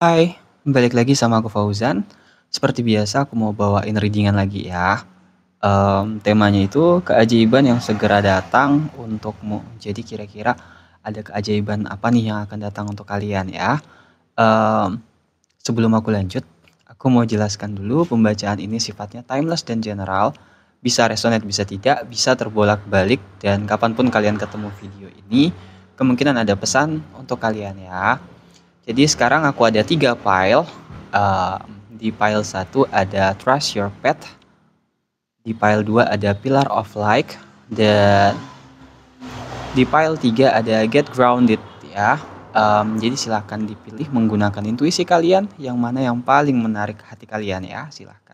Hai, balik lagi sama aku Fauzan. Seperti biasa aku mau bawain readingan lagi ya. Um, temanya itu keajaiban yang segera datang untukmu. Jadi kira-kira ada keajaiban apa nih yang akan datang untuk kalian ya. Um, sebelum aku lanjut, aku mau jelaskan dulu pembacaan ini sifatnya timeless dan general. Bisa resonate, bisa tidak, bisa terbolak-balik dan kapanpun kalian ketemu video ini, kemungkinan ada pesan untuk kalian ya. Jadi sekarang aku ada tiga file. Uh, di file satu ada Trust Your Pet. Di file dua ada Pillar of Like. Dan di file tiga ada Get Grounded ya. Um, jadi silahkan dipilih menggunakan intuisi kalian yang mana yang paling menarik hati kalian ya silahkan.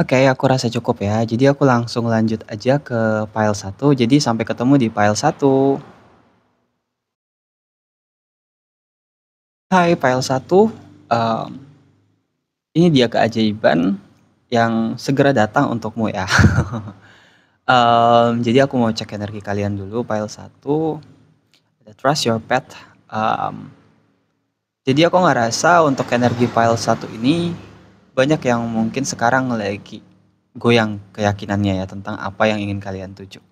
Oke, okay, aku rasa cukup ya. Jadi aku langsung lanjut aja ke file 1. Jadi sampai ketemu di file 1. Hai, file 1. Um, ini dia keajaiban yang segera datang untukmu ya. um, jadi aku mau cek energi kalian dulu. File 1. Trust your pet. Um, jadi aku ngerasa untuk energi file 1 ini banyak yang mungkin sekarang lagi goyang keyakinannya ya tentang apa yang ingin kalian tuju.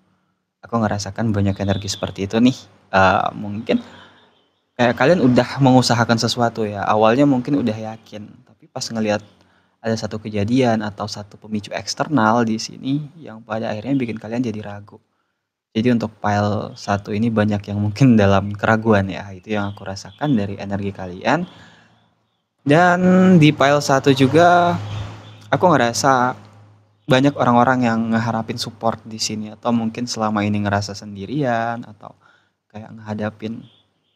Aku ngerasakan banyak energi seperti itu nih. Uh, mungkin kayak kalian udah mengusahakan sesuatu ya. Awalnya mungkin udah yakin, tapi pas ngelihat ada satu kejadian atau satu pemicu eksternal di sini yang pada akhirnya bikin kalian jadi ragu. Jadi untuk file satu ini banyak yang mungkin dalam keraguan ya. Itu yang aku rasakan dari energi kalian dan di pile satu juga aku ngerasa banyak orang-orang yang ngeharapin support di sini atau mungkin selama ini ngerasa sendirian atau kayak ngehadapin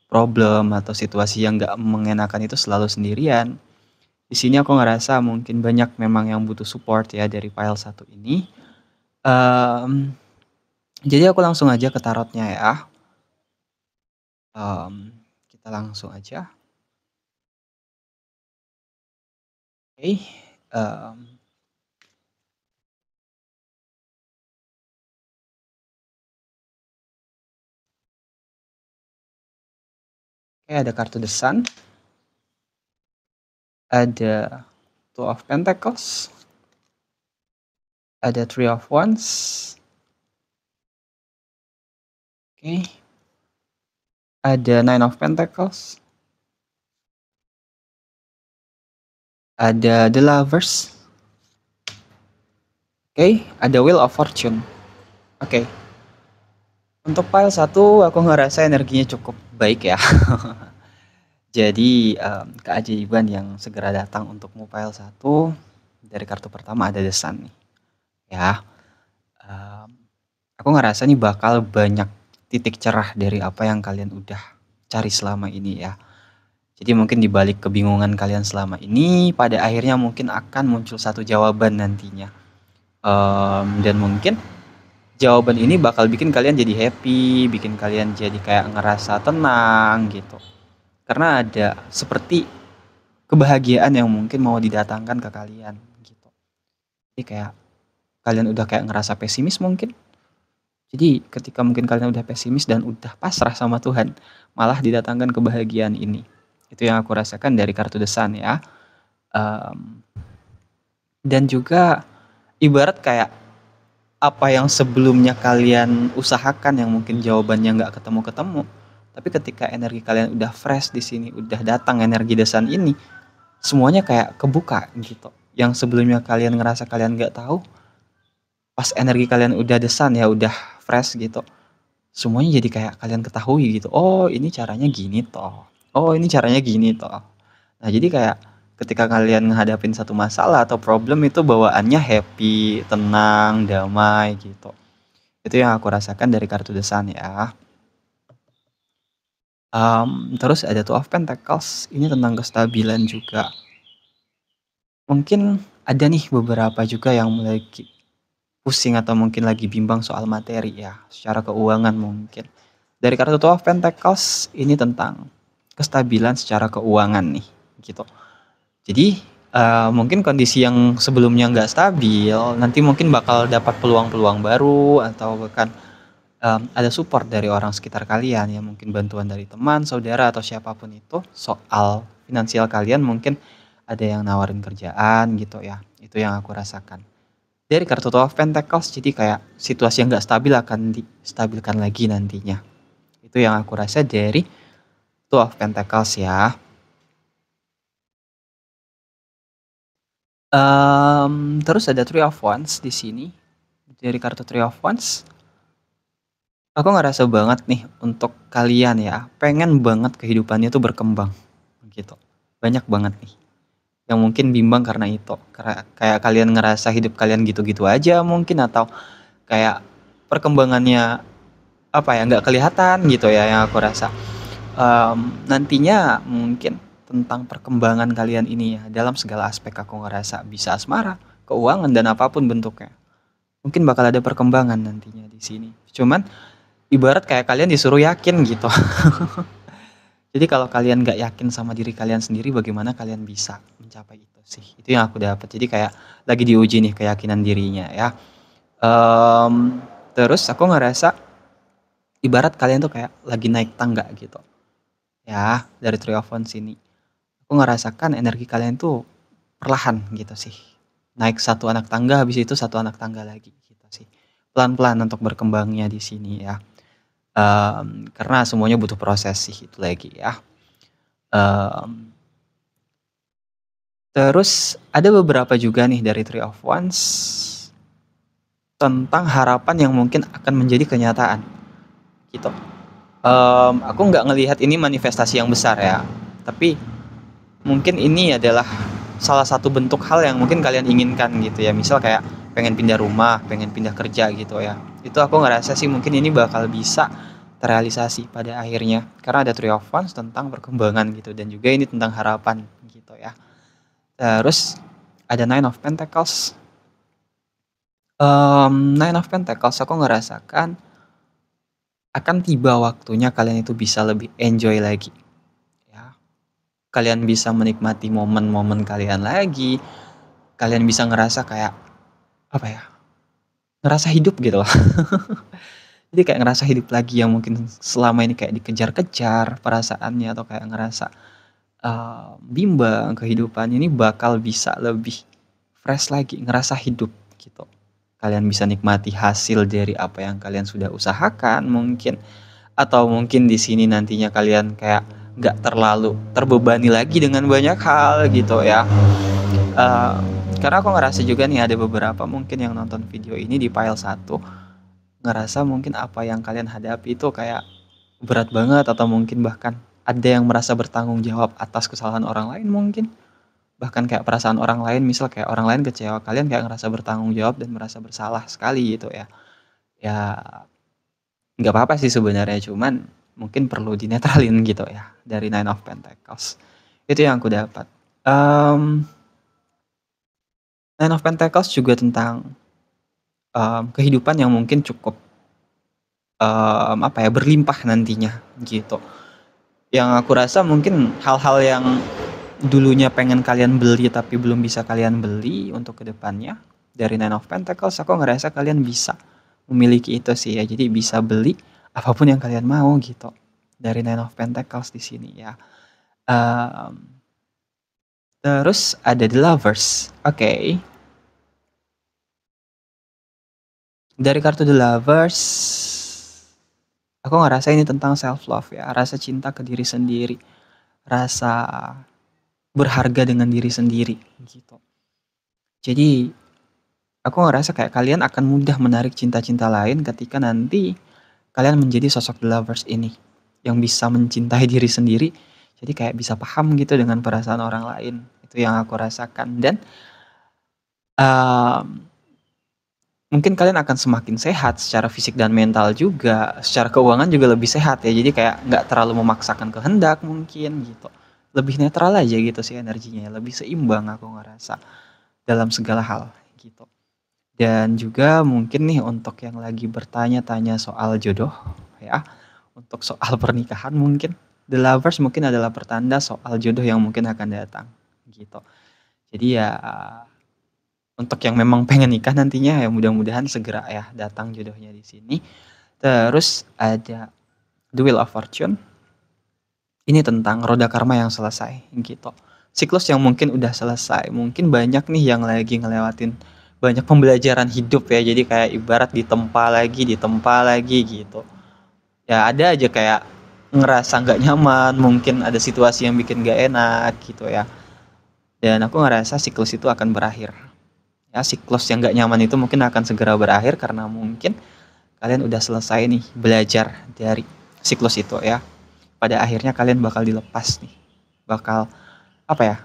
problem atau situasi yang nggak mengenakan itu selalu sendirian. Di sini aku ngerasa mungkin banyak memang yang butuh support ya dari file satu ini. Um, jadi aku langsung aja ke tarotnya ya. Um, kita langsung aja. Okay. Um, okay, ada kartu The Sun. Ada Two of Pentacles. Ada Three of Wands. Oke. Okay. Ada Nine of Pentacles. ada The Lovers. Oke, okay, ada Wheel of Fortune. Oke. Okay. Untuk pile satu, aku ngerasa energinya cukup baik ya. Jadi um, keajaiban yang segera datang untukmu pile satu dari kartu pertama ada The Sun nih. Ya. Um, aku ngerasa nih bakal banyak titik cerah dari apa yang kalian udah cari selama ini ya jadi mungkin dibalik kebingungan kalian selama ini, pada akhirnya mungkin akan muncul satu jawaban nantinya. Um, dan mungkin jawaban ini bakal bikin kalian jadi happy, bikin kalian jadi kayak ngerasa tenang gitu. Karena ada seperti kebahagiaan yang mungkin mau didatangkan ke kalian gitu. Jadi kayak kalian udah kayak ngerasa pesimis mungkin. Jadi ketika mungkin kalian udah pesimis dan udah pasrah sama Tuhan, malah didatangkan kebahagiaan ini. Itu yang aku rasakan dari kartu desan ya. Um, dan juga ibarat kayak apa yang sebelumnya kalian usahakan yang mungkin jawabannya nggak ketemu-ketemu, tapi ketika energi kalian udah fresh di sini, udah datang energi desain ini, semuanya kayak kebuka gitu. Yang sebelumnya kalian ngerasa kalian nggak tahu, pas energi kalian udah desan ya udah fresh gitu, semuanya jadi kayak kalian ketahui gitu oh ini caranya gini toh oh ini caranya gini toh nah jadi kayak ketika kalian menghadapin satu masalah atau problem itu bawaannya happy tenang damai gitu itu yang aku rasakan dari kartu desain ya um, terus ada two of pentacles ini tentang kestabilan juga mungkin ada nih beberapa juga yang mulai pusing atau mungkin lagi bimbang soal materi ya secara keuangan mungkin dari kartu two of pentacles ini tentang kestabilan secara keuangan nih gitu. Jadi uh, mungkin kondisi yang sebelumnya nggak stabil nanti mungkin bakal dapat peluang-peluang baru atau bahkan um, ada support dari orang sekitar kalian ya mungkin bantuan dari teman, saudara atau siapapun itu soal finansial kalian mungkin ada yang nawarin kerjaan gitu ya. Itu yang aku rasakan. Dari kartu Tower Pentacles jadi kayak situasi yang nggak stabil akan distabilkan lagi nantinya. Itu yang aku rasa dari Two of Pentacles ya. Um, terus ada Three of Wands di sini dari kartu Three of Wands. Aku ngerasa banget nih untuk kalian ya, pengen banget kehidupannya tuh berkembang gitu. Banyak banget nih yang mungkin bimbang karena itu kayak kalian ngerasa hidup kalian gitu-gitu aja mungkin atau kayak perkembangannya apa ya nggak kelihatan gitu ya yang aku rasa um, nantinya mungkin tentang perkembangan kalian ini ya dalam segala aspek aku ngerasa bisa asmara, keuangan dan apapun bentuknya. Mungkin bakal ada perkembangan nantinya di sini. Cuman ibarat kayak kalian disuruh yakin gitu. Jadi kalau kalian nggak yakin sama diri kalian sendiri, bagaimana kalian bisa mencapai itu sih? Itu yang aku dapat. Jadi kayak lagi diuji nih keyakinan dirinya ya. Um, terus aku ngerasa ibarat kalian tuh kayak lagi naik tangga gitu ya dari phone sini. Aku ngerasakan energi kalian tuh perlahan gitu sih. Naik satu anak tangga habis itu satu anak tangga lagi gitu sih. Pelan-pelan untuk berkembangnya di sini ya. Um, karena semuanya butuh proses sih itu lagi ya. Um, terus ada beberapa juga nih dari Three of Wands tentang harapan yang mungkin akan menjadi kenyataan. Gitu um, aku nggak ngelihat ini manifestasi yang besar ya tapi mungkin ini adalah salah satu bentuk hal yang mungkin kalian inginkan gitu ya misal kayak pengen pindah rumah pengen pindah kerja gitu ya itu aku ngerasa sih mungkin ini bakal bisa terrealisasi pada akhirnya karena ada three of ones tentang perkembangan gitu dan juga ini tentang harapan gitu ya terus ada nine of pentacles um, nine of pentacles aku ngerasakan akan tiba waktunya kalian itu bisa lebih enjoy lagi. Ya. Kalian bisa menikmati momen-momen kalian lagi. Kalian bisa ngerasa kayak apa ya? Ngerasa hidup gitu loh. Jadi kayak ngerasa hidup lagi yang mungkin selama ini kayak dikejar-kejar perasaannya atau kayak ngerasa uh, bimbang kehidupan ini bakal bisa lebih fresh lagi, ngerasa hidup gitu kalian bisa nikmati hasil dari apa yang kalian sudah usahakan mungkin atau mungkin di sini nantinya kalian kayak nggak terlalu terbebani lagi dengan banyak hal gitu ya uh, karena aku ngerasa juga nih ada beberapa mungkin yang nonton video ini di file 1 ngerasa mungkin apa yang kalian hadapi itu kayak berat banget atau mungkin bahkan ada yang merasa bertanggung jawab atas kesalahan orang lain mungkin bahkan kayak perasaan orang lain misal kayak orang lain kecewa kalian kayak ngerasa bertanggung jawab dan merasa bersalah sekali gitu ya ya nggak apa-apa sih sebenarnya cuman mungkin perlu dinetralin gitu ya dari Nine of Pentacles itu yang aku dapat um, Nine of Pentacles juga tentang um, kehidupan yang mungkin cukup um, apa ya berlimpah nantinya gitu yang aku rasa mungkin hal-hal yang dulunya pengen kalian beli tapi belum bisa kalian beli untuk kedepannya dari Nine of Pentacles aku ngerasa kalian bisa memiliki itu sih ya jadi bisa beli apapun yang kalian mau gitu dari Nine of Pentacles di sini ya um, terus ada The Lovers oke okay. dari kartu The Lovers aku ngerasa ini tentang self love ya rasa cinta ke diri sendiri rasa berharga dengan diri sendiri gitu. Jadi aku ngerasa kayak kalian akan mudah menarik cinta-cinta lain ketika nanti kalian menjadi sosok the lovers ini yang bisa mencintai diri sendiri. Jadi kayak bisa paham gitu dengan perasaan orang lain. Itu yang aku rasakan dan uh, mungkin kalian akan semakin sehat secara fisik dan mental juga, secara keuangan juga lebih sehat ya. Jadi kayak nggak terlalu memaksakan kehendak mungkin gitu lebih netral aja gitu sih energinya lebih seimbang aku ngerasa dalam segala hal gitu dan juga mungkin nih untuk yang lagi bertanya-tanya soal jodoh ya untuk soal pernikahan mungkin the lovers mungkin adalah pertanda soal jodoh yang mungkin akan datang gitu jadi ya untuk yang memang pengen nikah nantinya ya mudah-mudahan segera ya datang jodohnya di sini terus ada the wheel of fortune ini tentang roda karma yang selesai gitu siklus yang mungkin udah selesai mungkin banyak nih yang lagi ngelewatin banyak pembelajaran hidup ya jadi kayak ibarat ditempa lagi ditempa lagi gitu ya ada aja kayak ngerasa nggak nyaman mungkin ada situasi yang bikin nggak enak gitu ya dan aku ngerasa siklus itu akan berakhir ya siklus yang nggak nyaman itu mungkin akan segera berakhir karena mungkin kalian udah selesai nih belajar dari siklus itu ya pada akhirnya kalian bakal dilepas nih bakal apa ya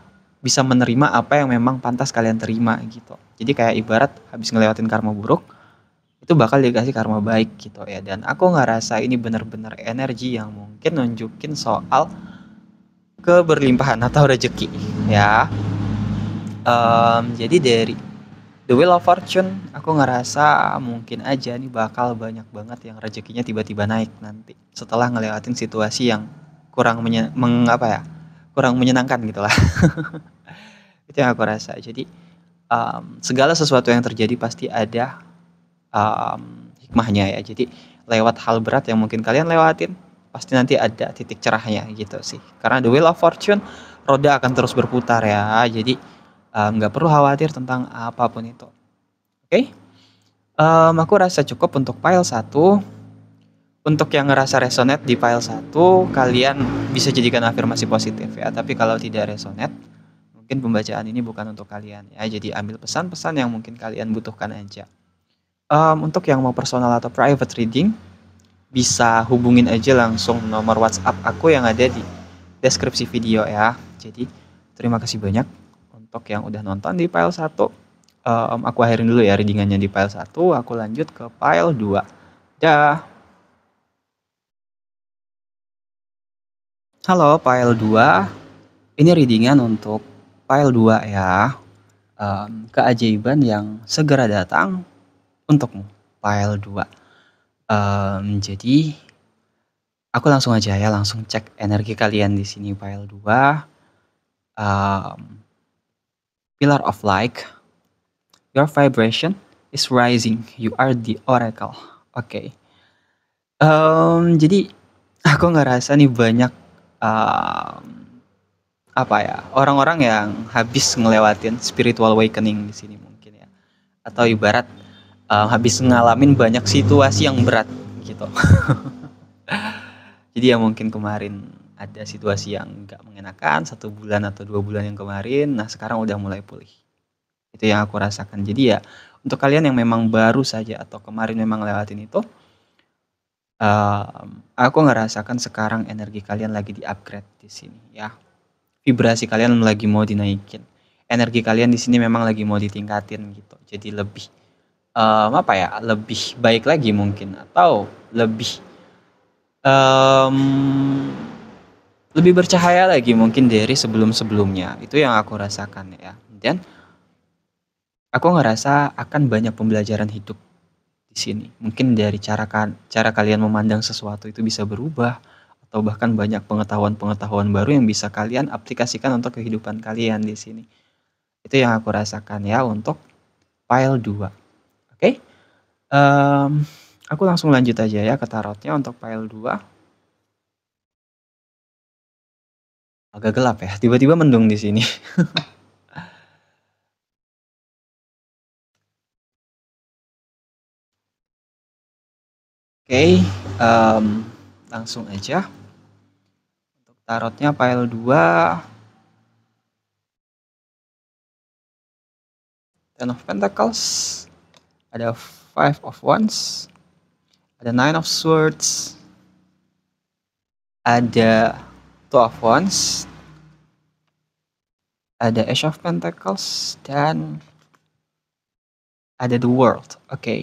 bisa menerima apa yang memang pantas kalian terima gitu jadi kayak ibarat habis ngelewatin karma buruk itu bakal dikasih karma baik gitu ya dan aku ngerasa ini bener-bener energi yang mungkin nunjukin soal keberlimpahan atau rezeki ya um, jadi dari The Wheel of Fortune, aku ngerasa mungkin aja nih bakal banyak banget yang rezekinya tiba-tiba naik nanti setelah ngelewatin situasi yang kurang mengapa ya kurang menyenangkan gitulah itu yang aku rasa jadi um, segala sesuatu yang terjadi pasti ada um, hikmahnya ya jadi lewat hal berat yang mungkin kalian lewatin pasti nanti ada titik cerahnya gitu sih karena the wheel of fortune roda akan terus berputar ya jadi Eh, nggak uh, perlu khawatir tentang apapun itu. Oke, okay? um, aku rasa cukup untuk file 1. Untuk yang ngerasa resonate di file 1, kalian bisa jadikan afirmasi positif ya. Tapi kalau tidak resonate, mungkin pembacaan ini bukan untuk kalian ya. Jadi ambil pesan-pesan yang mungkin kalian butuhkan aja. Um, untuk yang mau personal atau private reading, bisa hubungin aja langsung nomor WhatsApp aku yang ada di deskripsi video ya. Jadi terima kasih banyak untuk yang udah nonton di file 1 um, aku akhirin dulu ya readingannya di file 1 aku lanjut ke file 2 dah Halo file 2 ini readingan untuk file 2 ya um, keajaiban yang segera datang untukmu file 2 um, jadi aku langsung aja ya langsung cek energi kalian di sini file 2 um, Pillar of Light. Your vibration is rising. You are the oracle. Oke. Okay. Um, jadi aku ngerasa nih banyak um, apa ya orang-orang yang habis ngelewatin spiritual awakening di sini mungkin ya. Atau ibarat um, habis ngalamin banyak situasi yang berat gitu. jadi ya mungkin kemarin ada situasi yang nggak mengenakan satu bulan atau dua bulan yang kemarin nah sekarang udah mulai pulih itu yang aku rasakan jadi ya untuk kalian yang memang baru saja atau kemarin memang lewatin itu uh, aku ngerasakan sekarang energi kalian lagi di upgrade di sini ya vibrasi kalian lagi mau dinaikin energi kalian di sini memang lagi mau ditingkatin gitu jadi lebih um, apa ya lebih baik lagi mungkin atau lebih um, lebih bercahaya lagi mungkin dari sebelum-sebelumnya. Itu yang aku rasakan ya. Dan aku ngerasa akan banyak pembelajaran hidup di sini. Mungkin dari cara cara kalian memandang sesuatu itu bisa berubah atau bahkan banyak pengetahuan-pengetahuan baru yang bisa kalian aplikasikan untuk kehidupan kalian di sini. Itu yang aku rasakan ya untuk file 2. Oke. Okay? Um, aku langsung lanjut aja ya ke tarotnya untuk file 2 Agak gelap ya, tiba-tiba mendung di sini. Oke, okay, um, langsung aja. Untuk tarotnya file 2. Ten of Pentacles, ada Five of Wands, ada Nine of Swords, ada Two of Wands, ada Ace of Pentacles, dan ada The World. Oke. Okay.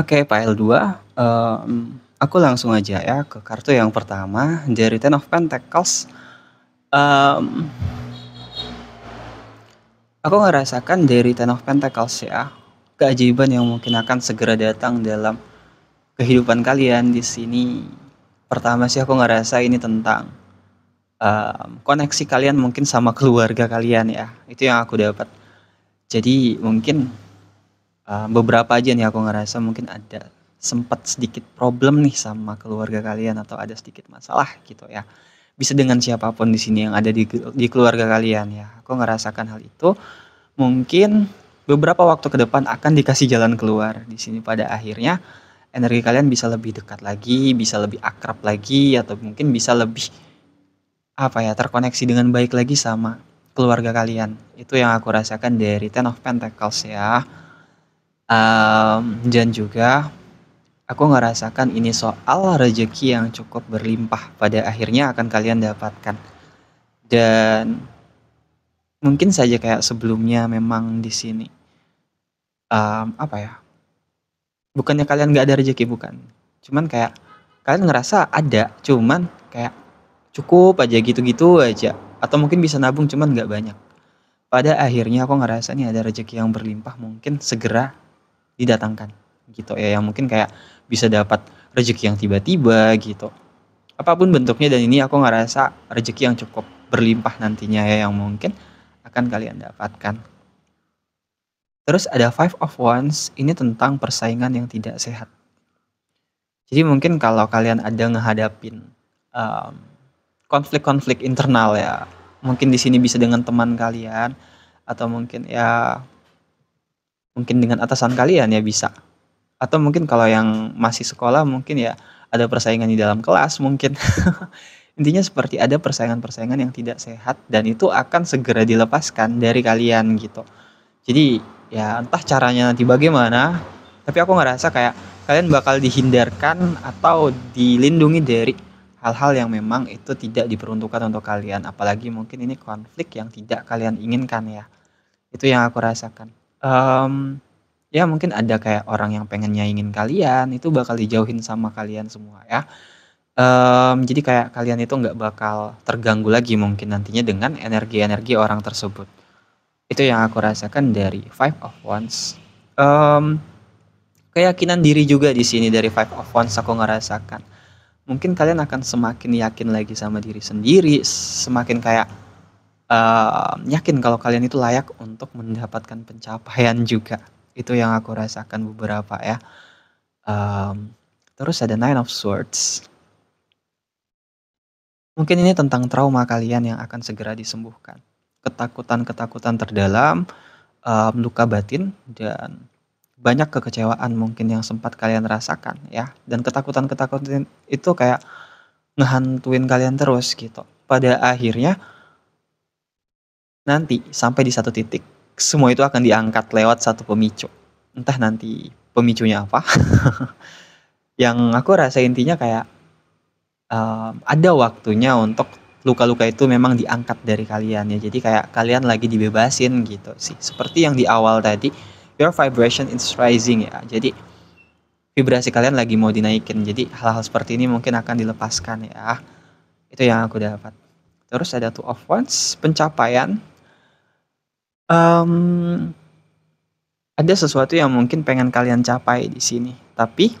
Oke, okay, file 2. Um, aku langsung aja ya ke kartu yang pertama dari Ten of Pentacles. Um, aku ngerasakan dari Ten of Pentacles ya keajaiban yang mungkin akan segera datang dalam kehidupan kalian di sini. Pertama sih aku ngerasa ini tentang um, koneksi kalian mungkin sama keluarga kalian ya. Itu yang aku dapat. Jadi mungkin um, beberapa aja nih aku ngerasa mungkin ada sempat sedikit problem nih sama keluarga kalian atau ada sedikit masalah gitu ya. Bisa dengan siapapun di sini yang ada di, di keluarga kalian ya. Aku ngerasakan hal itu. Mungkin beberapa waktu ke depan akan dikasih jalan keluar di sini pada akhirnya energi kalian bisa lebih dekat lagi, bisa lebih akrab lagi atau mungkin bisa lebih apa ya terkoneksi dengan baik lagi sama keluarga kalian. Itu yang aku rasakan dari Ten of Pentacles ya. Um, dan juga aku ngerasakan ini soal rezeki yang cukup berlimpah pada akhirnya akan kalian dapatkan. Dan mungkin saja kayak sebelumnya memang di sini um, apa ya bukannya kalian nggak ada rezeki bukan cuman kayak kalian ngerasa ada cuman kayak cukup aja gitu-gitu aja atau mungkin bisa nabung cuman nggak banyak pada akhirnya aku ngerasa nih ada rezeki yang berlimpah mungkin segera didatangkan gitu ya yang mungkin kayak bisa dapat rezeki yang tiba-tiba gitu apapun bentuknya dan ini aku ngerasa rezeki yang cukup berlimpah nantinya ya yang mungkin akan kalian dapatkan. Terus ada Five of Wands, ini tentang persaingan yang tidak sehat. Jadi mungkin kalau kalian ada ngehadapin um, konflik-konflik um, internal ya, mungkin di sini bisa dengan teman kalian atau mungkin ya mungkin dengan atasan kalian ya bisa. Atau mungkin kalau yang masih sekolah mungkin ya ada persaingan di dalam kelas mungkin. intinya seperti ada persaingan-persaingan yang tidak sehat dan itu akan segera dilepaskan dari kalian gitu jadi ya entah caranya nanti bagaimana tapi aku ngerasa kayak kalian bakal dihindarkan atau dilindungi dari hal-hal yang memang itu tidak diperuntukkan untuk kalian apalagi mungkin ini konflik yang tidak kalian inginkan ya itu yang aku rasakan um, ya mungkin ada kayak orang yang pengennya ingin kalian itu bakal dijauhin sama kalian semua ya Um, jadi kayak kalian itu nggak bakal terganggu lagi mungkin nantinya dengan energi-energi orang tersebut. Itu yang aku rasakan dari Five of Wands. Um, keyakinan diri juga di sini dari Five of Wands aku ngerasakan. Mungkin kalian akan semakin yakin lagi sama diri sendiri, semakin kayak, yakin kalau kalian itu layak untuk mendapatkan pencapaian juga. Itu yang aku rasakan beberapa ya. Um, terus ada Nine of Swords. Mungkin ini tentang trauma kalian yang akan segera disembuhkan. Ketakutan-ketakutan terdalam, um, luka batin, dan banyak kekecewaan mungkin yang sempat kalian rasakan ya. Dan ketakutan-ketakutan itu kayak ngehantuin kalian terus gitu. Pada akhirnya nanti sampai di satu titik semua itu akan diangkat lewat satu pemicu. Entah nanti pemicunya apa. yang aku rasa intinya kayak uh, ada waktunya untuk luka-luka itu memang diangkat dari kalian ya. Jadi kayak kalian lagi dibebasin gitu sih. Seperti yang di awal tadi, your vibration is rising ya. Jadi vibrasi kalian lagi mau dinaikin. Jadi hal-hal seperti ini mungkin akan dilepaskan ya. Itu yang aku dapat. Terus ada two of ones, pencapaian. Um, ada sesuatu yang mungkin pengen kalian capai di sini, tapi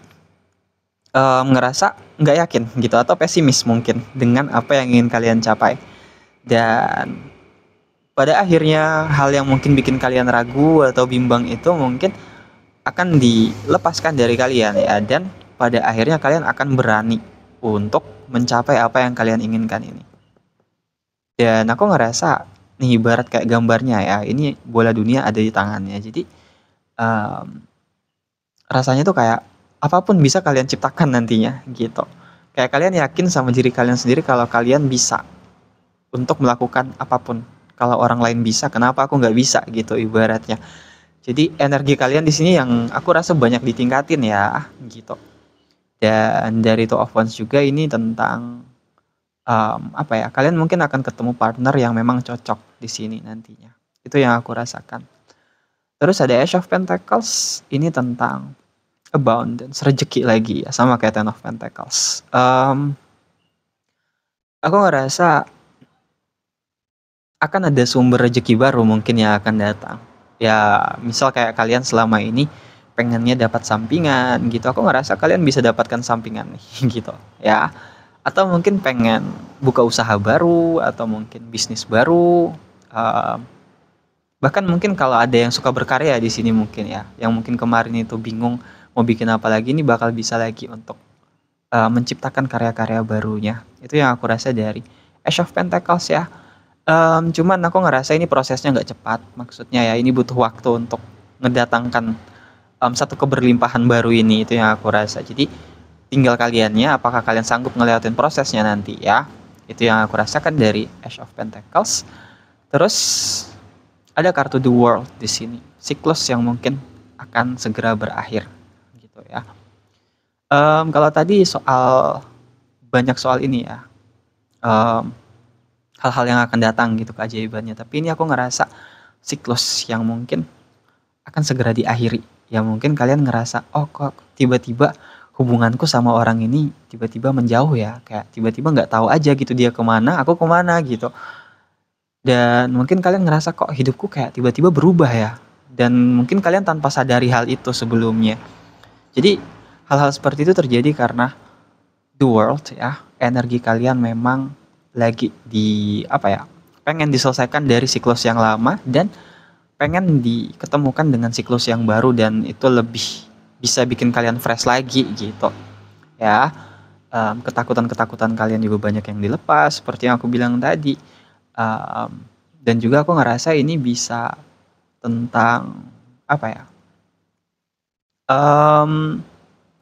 um, ngerasa nggak yakin gitu atau pesimis mungkin dengan apa yang ingin kalian capai dan pada akhirnya hal yang mungkin bikin kalian ragu atau bimbang itu mungkin akan dilepaskan dari kalian ya dan pada akhirnya kalian akan berani untuk mencapai apa yang kalian inginkan ini dan aku ngerasa nih ibarat kayak gambarnya ya ini bola dunia ada di tangannya jadi um, rasanya tuh kayak apapun bisa kalian ciptakan nantinya gitu. Kayak kalian yakin sama diri kalian sendiri kalau kalian bisa untuk melakukan apapun. Kalau orang lain bisa, kenapa aku nggak bisa gitu ibaratnya. Jadi energi kalian di sini yang aku rasa banyak ditingkatin ya gitu. Dan dari Two of Wands juga ini tentang um, apa ya? Kalian mungkin akan ketemu partner yang memang cocok di sini nantinya. Itu yang aku rasakan. Terus ada Ash of Pentacles, ini tentang abundance rezeki lagi ya sama kayak Ten of Pentacles um, aku ngerasa akan ada sumber rezeki baru mungkin yang akan datang ya misal kayak kalian selama ini pengennya dapat sampingan gitu aku ngerasa kalian bisa dapatkan sampingan nih gitu ya atau mungkin pengen buka usaha baru atau mungkin bisnis baru uh, bahkan mungkin kalau ada yang suka berkarya di sini mungkin ya yang mungkin kemarin itu bingung mau bikin apa lagi ini bakal bisa lagi untuk uh, menciptakan karya-karya barunya. Itu yang aku rasa dari Ash of Pentacles ya. Um, cuman aku ngerasa ini prosesnya nggak cepat. Maksudnya ya ini butuh waktu untuk ngedatangkan um, satu keberlimpahan baru ini. Itu yang aku rasa. Jadi tinggal kaliannya apakah kalian sanggup ngeliatin prosesnya nanti ya. Itu yang aku rasakan dari Ash of Pentacles. Terus ada kartu The World di sini. Siklus yang mungkin akan segera berakhir gitu ya. Um, kalau tadi soal banyak soal ini ya hal hal-hal yang akan datang gitu keajaibannya. Tapi ini aku ngerasa siklus yang mungkin akan segera diakhiri. Ya mungkin kalian ngerasa oh kok tiba-tiba hubunganku sama orang ini tiba-tiba menjauh ya kayak tiba-tiba nggak tahu aja gitu dia kemana aku kemana gitu dan mungkin kalian ngerasa kok hidupku kayak tiba-tiba berubah ya dan mungkin kalian tanpa sadari hal itu sebelumnya jadi hal-hal seperti itu terjadi karena the world ya, energi kalian memang lagi di apa ya? pengen diselesaikan dari siklus yang lama dan pengen diketemukan dengan siklus yang baru dan itu lebih bisa bikin kalian fresh lagi gitu. Ya. ketakutan ketakutan-ketakutan kalian juga banyak yang dilepas seperti yang aku bilang tadi. Um, dan juga aku ngerasa ini bisa tentang apa ya? um,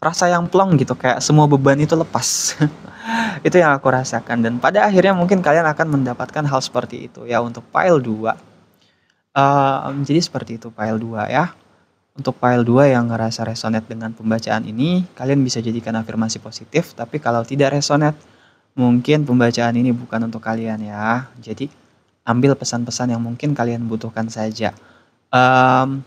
rasa yang plong gitu kayak semua beban itu lepas itu yang aku rasakan dan pada akhirnya mungkin kalian akan mendapatkan hal seperti itu ya untuk file 2 um, jadi seperti itu file 2 ya untuk file 2 yang ngerasa resonate dengan pembacaan ini, kalian bisa jadikan afirmasi positif, tapi kalau tidak resonate, mungkin pembacaan ini bukan untuk kalian ya. Jadi, ambil pesan-pesan yang mungkin kalian butuhkan saja. Um,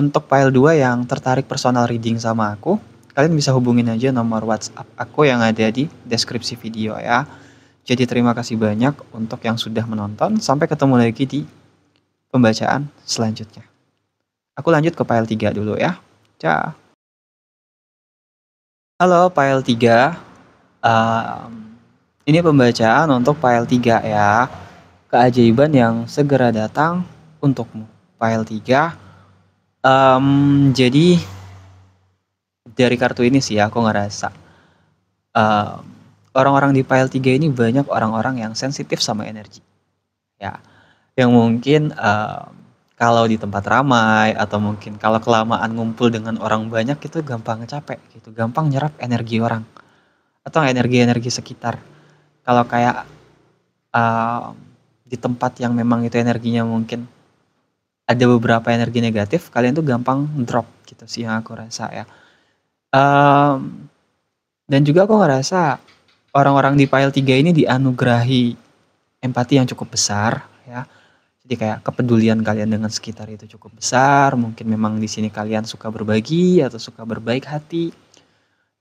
untuk file 2 yang tertarik personal reading sama aku, kalian bisa hubungin aja nomor WhatsApp aku yang ada di deskripsi video ya. Jadi terima kasih banyak untuk yang sudah menonton. Sampai ketemu lagi di pembacaan selanjutnya. Aku lanjut ke file 3 dulu ya. Ciao. Halo file 3. Um, ini pembacaan untuk file 3 ya. Keajaiban yang segera datang untukmu. File 3 Um, jadi dari kartu ini sih ya, aku ngerasa rasa orang-orang di pile 3 ini banyak orang-orang yang sensitif sama energi. Ya. Yang mungkin uh, kalau di tempat ramai atau mungkin kalau kelamaan ngumpul dengan orang banyak itu gampang capek gitu, gampang nyerap energi orang atau energi-energi sekitar. Kalau kayak uh, di tempat yang memang itu energinya mungkin ada beberapa energi negatif kalian tuh gampang drop gitu sih yang aku rasa ya um, dan juga aku ngerasa orang-orang di pile 3 ini dianugerahi empati yang cukup besar ya jadi kayak kepedulian kalian dengan sekitar itu cukup besar mungkin memang di sini kalian suka berbagi atau suka berbaik hati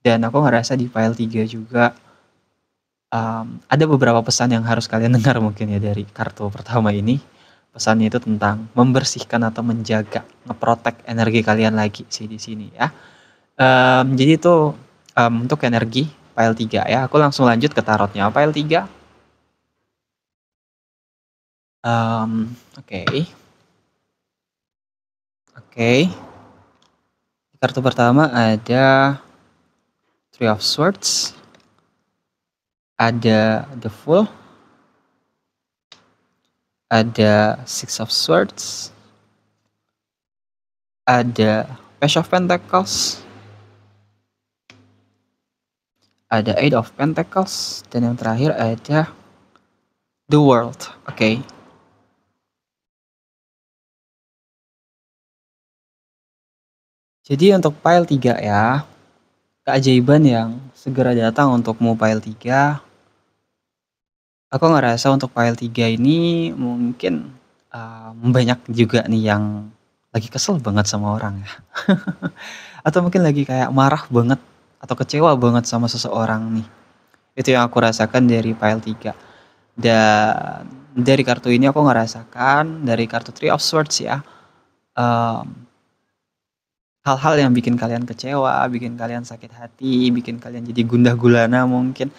dan aku ngerasa di file 3 juga um, ada beberapa pesan yang harus kalian dengar mungkin ya dari kartu pertama ini pesannya itu tentang membersihkan atau menjaga, ngeprotek energi kalian lagi sih di sini ya. Um, jadi itu um, untuk energi pile 3 ya. Aku langsung lanjut ke tarotnya. Pile 3. Um, Oke. Okay. Oke. Okay. Kartu pertama ada Three of Swords. Ada The Fool ada Six of Swords, ada Page of Pentacles, ada Eight of Pentacles, dan yang terakhir ada The World. Oke. Okay. Jadi untuk pile 3 ya, keajaiban yang segera datang untukmu pile 3 Aku ngerasa untuk file 3 ini mungkin, um, banyak juga nih yang lagi kesel banget sama orang ya, atau mungkin lagi kayak marah banget atau kecewa banget sama seseorang nih. Itu yang aku rasakan dari file 3. Dan dari kartu ini aku ngerasakan dari kartu Three of Swords ya, hal-hal yang bikin kalian kecewa, bikin kalian sakit hati, bikin kalian jadi gundah gulana mungkin,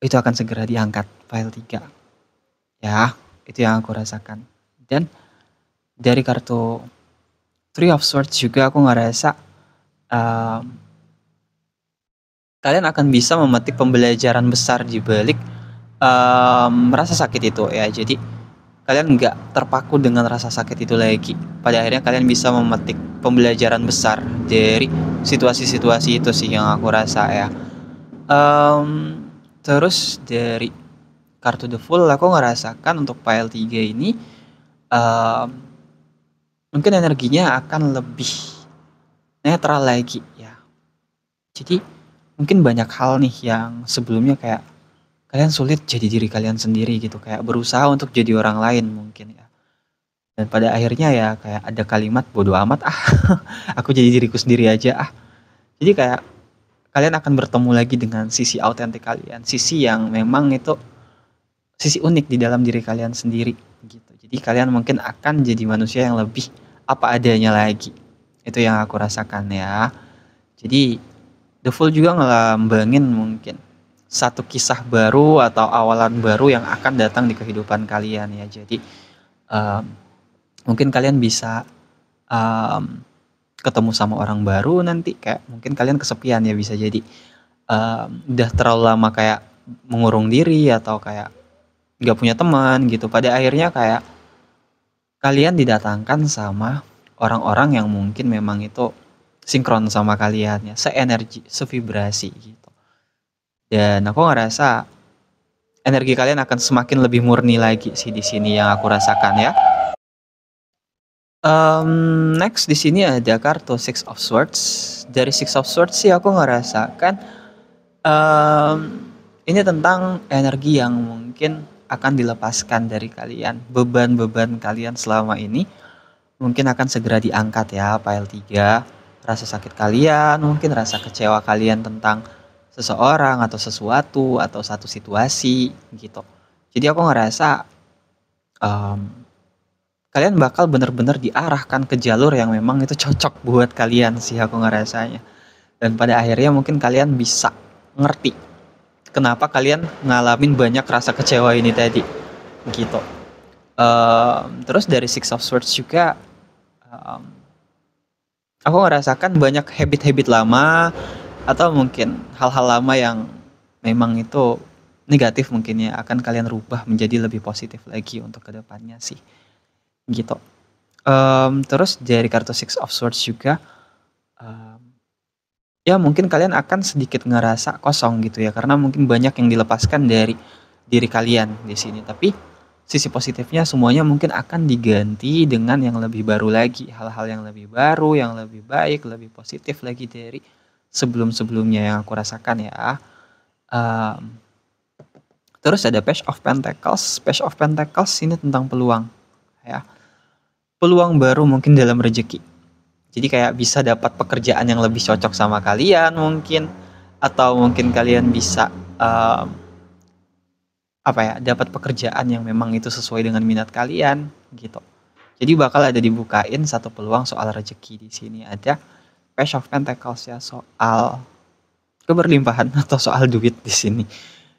itu akan segera diangkat file 3 ya itu yang aku rasakan dan dari kartu Three of Swords juga aku ngerasa um, kalian akan bisa memetik pembelajaran besar di balik um, rasa sakit itu ya jadi kalian nggak terpaku dengan rasa sakit itu lagi. Pada akhirnya kalian bisa memetik pembelajaran besar dari situasi-situasi itu sih yang aku rasa ya. Um, terus dari kartu the full aku ngerasakan untuk file 3 ini uh, mungkin energinya akan lebih netral lagi ya jadi mungkin banyak hal nih yang sebelumnya kayak kalian sulit jadi diri kalian sendiri gitu kayak berusaha untuk jadi orang lain mungkin ya dan pada akhirnya ya kayak ada kalimat bodoh amat ah aku jadi diriku sendiri aja ah jadi kayak kalian akan bertemu lagi dengan sisi autentik kalian sisi yang memang itu sisi unik di dalam diri kalian sendiri gitu. Jadi kalian mungkin akan jadi manusia yang lebih apa adanya lagi. Itu yang aku rasakan ya. Jadi The Full juga ngelambangin mungkin satu kisah baru atau awalan baru yang akan datang di kehidupan kalian ya. Jadi um, mungkin kalian bisa um, ketemu sama orang baru nanti kayak mungkin kalian kesepian ya bisa jadi um, udah terlalu lama kayak mengurung diri atau kayak nggak punya teman gitu pada akhirnya kayak kalian didatangkan sama orang-orang yang mungkin memang itu sinkron sama kalian ya seenergi sevibrasi gitu dan aku ngerasa energi kalian akan semakin lebih murni lagi sih di sini yang aku rasakan ya Um, next di sini ada kartu Six of Swords. Dari Six of Swords sih aku ngerasakan um, ini tentang energi yang mungkin akan dilepaskan dari kalian. Beban-beban kalian selama ini mungkin akan segera diangkat ya file 3 rasa sakit kalian mungkin rasa kecewa kalian tentang seseorang atau sesuatu atau satu situasi gitu jadi aku ngerasa um, kalian bakal bener-bener diarahkan ke jalur yang memang itu cocok buat kalian sih aku ngerasanya dan pada akhirnya mungkin kalian bisa ngerti kenapa kalian ngalamin banyak rasa kecewa ini tadi gitu um, terus dari six of swords juga um, aku ngerasakan banyak habit-habit lama atau mungkin hal-hal lama yang memang itu negatif mungkin ya akan kalian rubah menjadi lebih positif lagi untuk kedepannya sih gitu um, terus dari kartu six of swords juga ya mungkin kalian akan sedikit ngerasa kosong gitu ya karena mungkin banyak yang dilepaskan dari diri kalian di sini tapi sisi positifnya semuanya mungkin akan diganti dengan yang lebih baru lagi hal-hal yang lebih baru yang lebih baik lebih positif lagi dari sebelum-sebelumnya yang aku rasakan ya um, terus ada page of pentacles page of pentacles ini tentang peluang ya peluang baru mungkin dalam rezeki jadi kayak bisa dapat pekerjaan yang lebih cocok sama kalian mungkin atau mungkin kalian bisa um, apa ya dapat pekerjaan yang memang itu sesuai dengan minat kalian gitu. Jadi bakal ada dibukain satu peluang soal rezeki di sini aja. Page of Pentacles ya soal keberlimpahan atau soal duit di sini.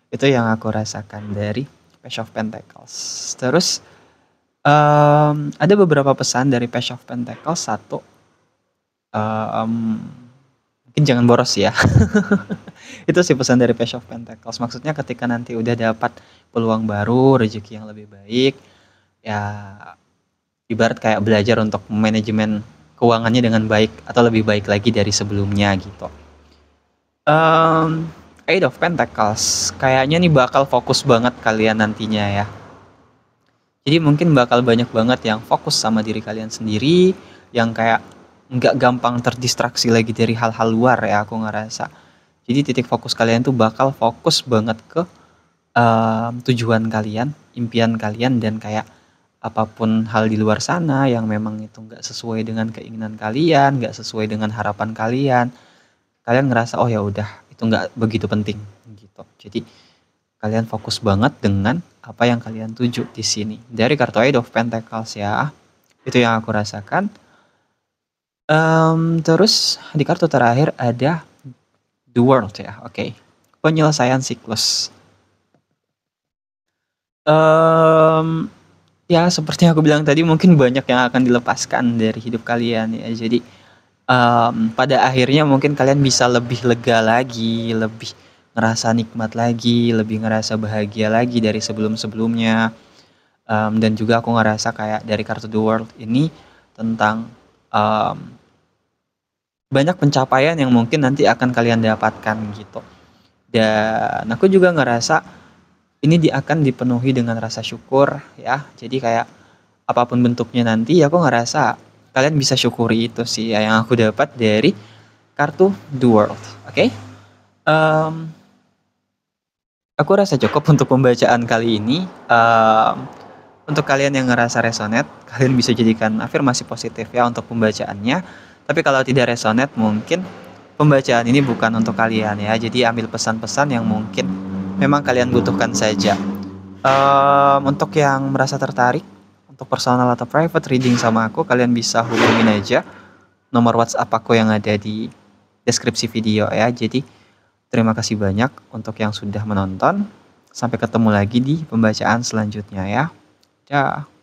Itu yang aku rasakan dari Page of Pentacles. Terus um, ada beberapa pesan dari Page of Pentacles. Satu, uh, um, mungkin jangan boros ya itu sih pesan dari Page of Pentacles maksudnya ketika nanti udah dapat peluang baru rezeki yang lebih baik ya ibarat kayak belajar untuk manajemen keuangannya dengan baik atau lebih baik lagi dari sebelumnya gitu um, Eight of Pentacles kayaknya nih bakal fokus banget kalian nantinya ya jadi mungkin bakal banyak banget yang fokus sama diri kalian sendiri yang kayak nggak gampang terdistraksi lagi dari hal-hal luar ya aku ngerasa jadi titik fokus kalian tuh bakal fokus banget ke um, tujuan kalian impian kalian dan kayak apapun hal di luar sana yang memang itu nggak sesuai dengan keinginan kalian nggak sesuai dengan harapan kalian kalian ngerasa oh ya udah itu nggak begitu penting gitu jadi kalian fokus banget dengan apa yang kalian tuju di sini dari kartu Eight of Pentacles ya itu yang aku rasakan Um, terus di kartu terakhir ada The World ya, oke. Penyelesaian siklus. Um, ya seperti yang aku bilang tadi mungkin banyak yang akan dilepaskan dari hidup kalian ya. Jadi, um, pada akhirnya mungkin kalian bisa lebih lega lagi, lebih ngerasa nikmat lagi, lebih ngerasa bahagia lagi dari sebelum-sebelumnya. Um, dan juga aku ngerasa kayak dari kartu The World ini tentang um, banyak pencapaian yang mungkin nanti akan kalian dapatkan gitu. Dan aku juga ngerasa ini di, akan dipenuhi dengan rasa syukur ya. Jadi kayak apapun bentuknya nanti ya aku ngerasa kalian bisa syukuri itu sih ya, yang aku dapat dari kartu The World. Oke. Okay? Um, aku rasa cukup untuk pembacaan kali ini. Um, untuk kalian yang ngerasa resonate, kalian bisa jadikan afirmasi positif ya untuk pembacaannya. Tapi kalau tidak resonate, mungkin pembacaan ini bukan untuk kalian ya. Jadi ambil pesan-pesan yang mungkin memang kalian butuhkan saja. Um, untuk yang merasa tertarik untuk personal atau private reading sama aku, kalian bisa hubungin aja nomor WhatsApp aku yang ada di deskripsi video ya. Jadi terima kasih banyak untuk yang sudah menonton. Sampai ketemu lagi di pembacaan selanjutnya ya. Duh